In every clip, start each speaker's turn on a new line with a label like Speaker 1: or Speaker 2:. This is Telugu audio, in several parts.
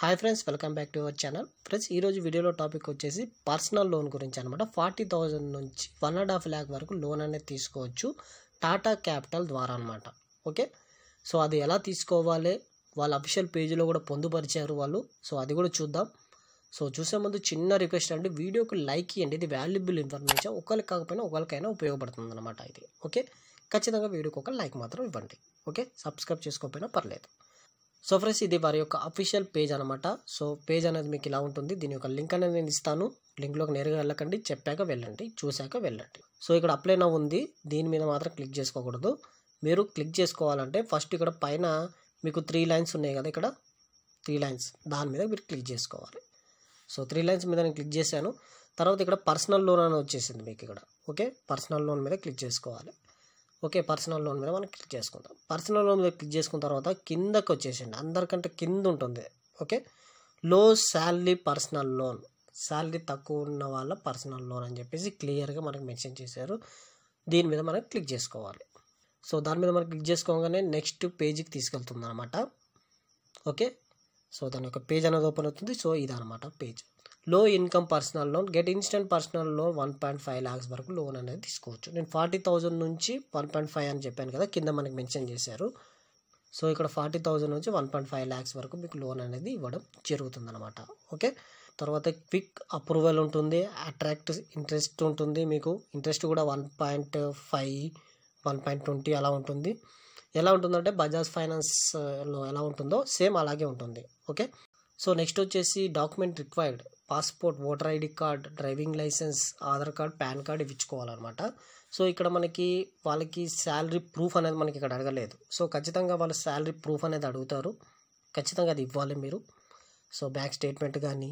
Speaker 1: hi friends welcome back to our channel friends ఈరోజు వీడియోలో టాపిక్ వచ్చేసి పర్సనల్ లోన్ గురించి అనమాట ఫార్టీ థౌజండ్ నుంచి వన్ అండ్ హాఫ్ ల్యాక్ వరకు లోన్ అనేది తీసుకోవచ్చు టాటా క్యాపిటల్ ద్వారా అనమాట ఓకే సో అది ఎలా తీసుకోవాలి వాళ్ళ అఫీషియల్ పేజీలో కూడా పొందుపరిచారు వాళ్ళు సో అది కూడా చూద్దాం సో చూసే ముందు చిన్న రిక్వెస్ట్ అంటే వీడియోకి లైక్ ఇవ్వండి ఇది వాల్యుబుల్ ఇన్ఫర్మేషన్ ఒకరికి కాకపోయినా ఒకరికైనా ఉపయోగపడుతుంది అనమాట ఇది ఓకే ఖచ్చితంగా వీడియోకి ఒక లైక్ మాత్రం ఇవ్వండి ఓకే సబ్స్క్రైబ్ చేసుకోకపోయినా పర్లేదు సో ఫ్రెండ్స్ ఇది వారి యొక్క అఫీషియల్ పేజ్ అనమాట సో పేజ్ అనేది మీకు ఇలా ఉంటుంది దీని యొక్క లింక్ అనేది నేను ఇస్తాను లింక్లోకి నేరుగా వెళ్ళకండి చెప్పాక వెళ్ళండి చూశాక వెళ్ళండి సో ఇక్కడ అప్లై నా ఉంది దీని మీద మాత్రం క్లిక్ చేసుకోకూడదు మీరు క్లిక్ చేసుకోవాలంటే ఫస్ట్ ఇక్కడ పైన మీకు త్రీ లైన్స్ ఉన్నాయి కదా ఇక్కడ త్రీ లైన్స్ దాని మీద మీరు క్లిక్ చేసుకోవాలి సో త్రీ లైన్స్ మీద నేను క్లిక్ చేశాను తర్వాత ఇక్కడ పర్సనల్ లోన్ అని వచ్చేసింది మీకు ఇక్కడ ఓకే పర్సనల్ లోన్ మీద క్లిక్ చేసుకోవాలి ఓకే పర్సనల్ లోన్ మీద మనం క్లిక్ చేసుకుందాం పర్సనల్ లోన్ మీద క్లిక్ చేసుకున్న తర్వాత కిందకు వచ్చేసండి అందరికంటే కింద ఉంటుంది ఓకే లో శాలరీ పర్సనల్ లోన్ శాలరీ తక్కువ ఉన్న వాళ్ళ పర్సనల్ లోన్ అని చెప్పేసి క్లియర్గా మనకు మెన్షన్ చేశారు దీని మీద మనం క్లిక్ చేసుకోవాలి సో దాని మీద మనం క్లిక్ చేసుకోగానే నెక్స్ట్ పేజీకి తీసుకెళ్తుంది అనమాట ఓకే సో దాని యొక్క పేజ్ అనేది ఓపెన్ అవుతుంది సో ఇదనమాట పేజ్ లో income personal loan get instant personal loan one point five lakhs వరకు లోన్ అనేది తీసుకోవచ్చు నేను ఫార్టీ థౌజండ్ నుంచి వన్ పాయింట్ ఫైవ్ అని చెప్పాను కదా కింద మనకి మెన్షన్ చేశారు సో ఇక్కడ ఫార్టీ థౌజండ్ నుంచి వన్ పాయింట్ ఫైవ్ ల్యాక్స్ వరకు మీకు లోన్ అనేది ఇవ్వడం అనమాట ఓకే తర్వాత క్విక్ అప్రూవల్ ఉంటుంది అట్రాక్ట్ ఇంట్రెస్ట్ ఉంటుంది మీకు ఇంట్రెస్ట్ కూడా one point five one point twenty అలా ఉంటుంది ఎలా ఉంటుందంటే బజాజ్ ఫైనాన్స్లో uh, ఎలా ఉంటుందో సేమ్ అలాగే ఉంటుంది ఓకే సో నెక్స్ట్ వచ్చేసి document required passport voter ID card driving licence Aadhaar card PAN card ఇవ్వించుకోవాలన్నమాట సో ఇక్కడ మనకి వాళ్ళకి శాలరీ ప్రూఫ్ అనేది మనకి ఇక్కడ అడగలేదు సో ఖచ్చితంగా వాళ్ళ శాలరీ ప్రూఫ్ అనేది అడుగుతారు ఖచ్చితంగా అది ఇవ్వాలి మీరు సో బ్యాంక్ స్టేట్మెంట్ కానీ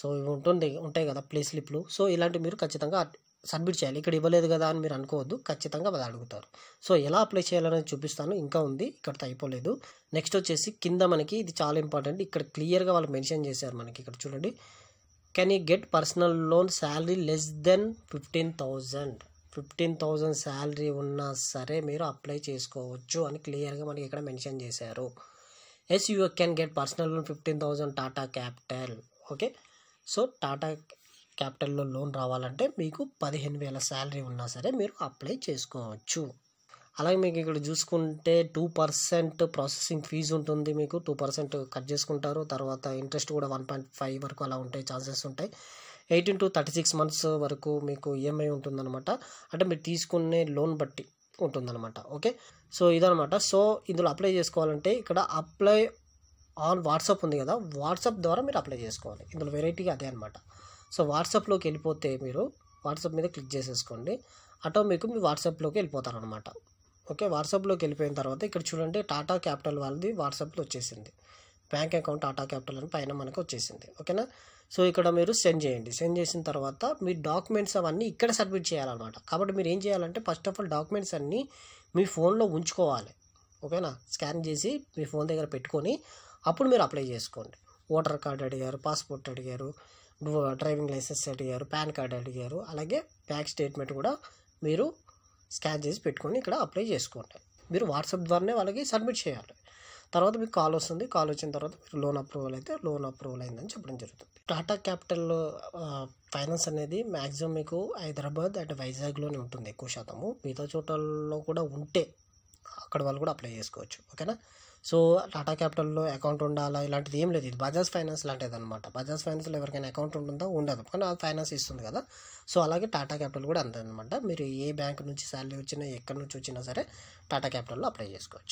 Speaker 1: సో ఇవి ఉంటుంది ఉంటాయి కదా ప్లే స్లిప్లు సో ఇలాంటివి మీరు ఖచ్చితంగా సబ్మిట్ చేయాలి ఇక్కడ ఇవ్వలేదు కదా అని మీరు అనుకోవద్దు ఖచ్చితంగా అది అడుగుతారు సో ఎలా అప్లై చేయాలనేది చూపిస్తాను ఇంకా ఉంది ఇక్కడ అయిపోలేదు నెక్స్ట్ వచ్చేసి కింద మనకి ఇది చాలా ఇంపార్టెంట్ ఇక్కడ క్లియర్గా వాళ్ళు మెన్షన్ చేశారు మనకి ఇక్కడ చూడండి can you get personal loan salary less than fifteen thousand fifteen thousand salary ఉన్నా సరే మీరు అప్లై చేసుకోవచ్చు అని క్లియర్గా మనకి ఇక్కడ మెన్షన్ చేశారు yes you can get personal loan fifteen thousand Tata Capital okay so Tata క్యాపిటల్లో లోన్ రావాలంటే మీకు పదిహేను వేల శాలరీ ఉన్నా సరే మీరు అప్లై చేసుకోవచ్చు అలాగే మీకు ఇక్కడ చూసుకుంటే టూ పర్సెంట్ ప్రాసెసింగ్ ఫీజు ఉంటుంది మీకు టూ పర్సెంట్ కట్ చేసుకుంటారు తర్వాత ఇంట్రెస్ట్ కూడా వన్ పాయింట్ ఫైవ్ వరకు అలా ఉంటాయి ఛాన్సెస్ ఉంటాయి eighteen to thirty six months వరకు మీకు ఈఎంఐ e ఉంటుందన్నమాట అంటే మీరు తీసుకునే లోన్ బట్టి ఉంటుందన్నమాట ఓకే సో ఇదనమాట సో ఇందులో అప్లై చేసుకోవాలంటే ఇక్కడ అప్లై ఆన్ వాట్సాప్ ఉంది కదా వాట్సాప్ ద్వారా మీరు అప్లై చేసుకోవాలి ఇందులో వెరైటీగా అదే అనమాట సో వాట్సాప్లోకి వెళ్ళిపోతే మీరు వాట్సాప్ మీద క్లిక్ చేసేసుకోండి అటో మీకు మీ వాట్సాప్లోకి వెళ్ళిపోతారనమాట ఓకే వాట్సాప్లోకి వెళ్ళిపోయిన తర్వాత ఇక్కడ చూడండి టాటా క్యాపిటల్ వాళ్ళది వాట్సాప్లో వచ్చేసింది బ్యాంక్ అకౌంట్ టాటా క్యాపిటల్ అని పైన మనకు వచ్చేసింది ఓకేనా సో ఇక్కడ మీరు సెండ్ చేయండి సెండ్ చేసిన తర్వాత మీ డాక్యుమెంట్స్ అవన్నీ ఇక్కడ సబ్మిట్ చేయాలన్నమాట కాబట్టి మీరు ఏం చేయాలంటే ఫస్ట్ ఆఫ్ ఆల్ డాక్యుమెంట్స్ అన్నీ మీ ఫోన్లో ఉంచుకోవాలి ఓకేనా స్కాన్ చేసి మీ ఫోన్ దగ్గర పెట్టుకొని అప్పుడు మీరు అప్లై చేసుకోండి ఓటర్ కార్డు అడిగారు పాస్పోర్ట్ అడిగారు డ్రైవింగ్ లైసెన్స్ అడిగారు పాన్ కార్డు అడిగారు అలాగే బ్యాంక్ స్టేట్మెంట్ కూడా మీరు స్కాన్ చేసి పెట్టుకొని ఇక్కడ అప్లై చేసుకోండి మీరు వాట్సాప్ ద్వారానే వాళ్ళకి సబ్మిట్ చేయాలి తర్వాత మీకు కాల్ వస్తుంది కాల్ వచ్చిన తర్వాత మీరు లోన్ అప్రూవల్ అయితే లోన్ అప్రూవల్ అయిందని చెప్పడం జరుగుతుంది టాటా క్యాపిటల్ ఫైనాన్స్ అనేది మ్యాక్సిమం మీకు హైదరాబాద్ అండ్ వైజాగ్లోనే ఉంటుంది ఎక్కువ శాతము మిగతా చోటల్లో కూడా ఉంటే అక్కడ వాళ్ళు కూడా అప్లై చేసుకోవచ్చు ఓకేనా సో టాటా క్యాపిటల్లో అకౌంట్ ఉండాలా ఇలాంటిది ఏం లేదు ఇది బజాజ్ ఫైనాన్స్ లాంటిది అనమాట బజాజ్ ఫైనాన్స్లో ఎవరికైనా అకౌంట్ ఉంటుందో ఉండదు కానీ అది ఫైనాన్స్ ఇస్తుంది కదా సో అలాగే టాటా క్యాపిటల్ కూడా అంతే అనమాట మీరు ఏ బ్యాంక్ నుంచి శాలరీ వచ్చినా ఎక్కడి నుంచి వచ్చినా సరే టాటా క్యాపిటల్లో అప్లై చేసుకోవచ్చు